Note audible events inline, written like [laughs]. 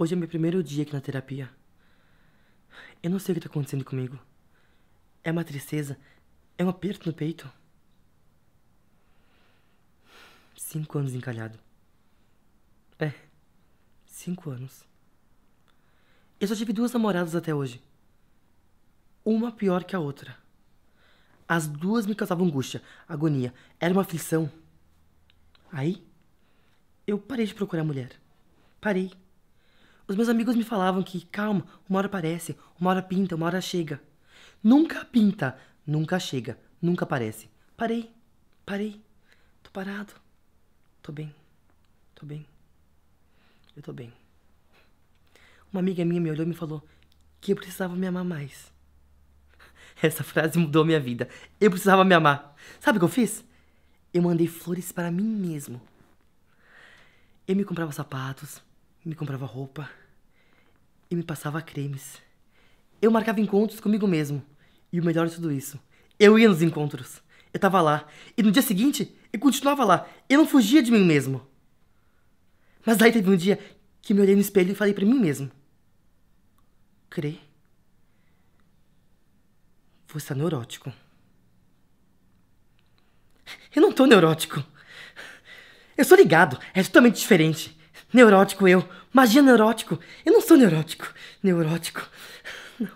Hoje é meu primeiro dia aqui na terapia. Eu não sei o que está acontecendo comigo. É uma tristeza, é um aperto no peito. Cinco anos encalhado. É, cinco anos. Eu só tive duas namoradas até hoje. Uma pior que a outra. As duas me causavam angústia, agonia. Era uma aflição. Aí, eu parei de procurar mulher. Parei. Os meus amigos me falavam que, calma, uma hora aparece, uma hora pinta, uma hora chega. Nunca pinta, nunca chega, nunca aparece. Parei, parei, tô parado, tô bem, tô bem, eu tô bem. Uma amiga minha me olhou e me falou que eu precisava me amar mais. [laughs] Essa frase mudou minha vida. Eu precisava me amar. Sabe o que eu fiz? Eu mandei flores para mim mesmo. Eu me comprava sapatos, me comprava roupa e me passava cremes. Eu marcava encontros comigo mesmo. E o melhor de tudo isso, eu ia nos encontros. Eu tava lá. E no dia seguinte, eu continuava lá. Eu não fugia de mim mesmo. Mas daí teve um dia que me olhei no espelho e falei para mim mesmo: Crê. Você é neurótico. Eu não tô neurótico. Eu sou ligado. É totalmente diferente. Neurótico eu. Magia neurótico. Eu não sou neurótico. Neurótico. Não,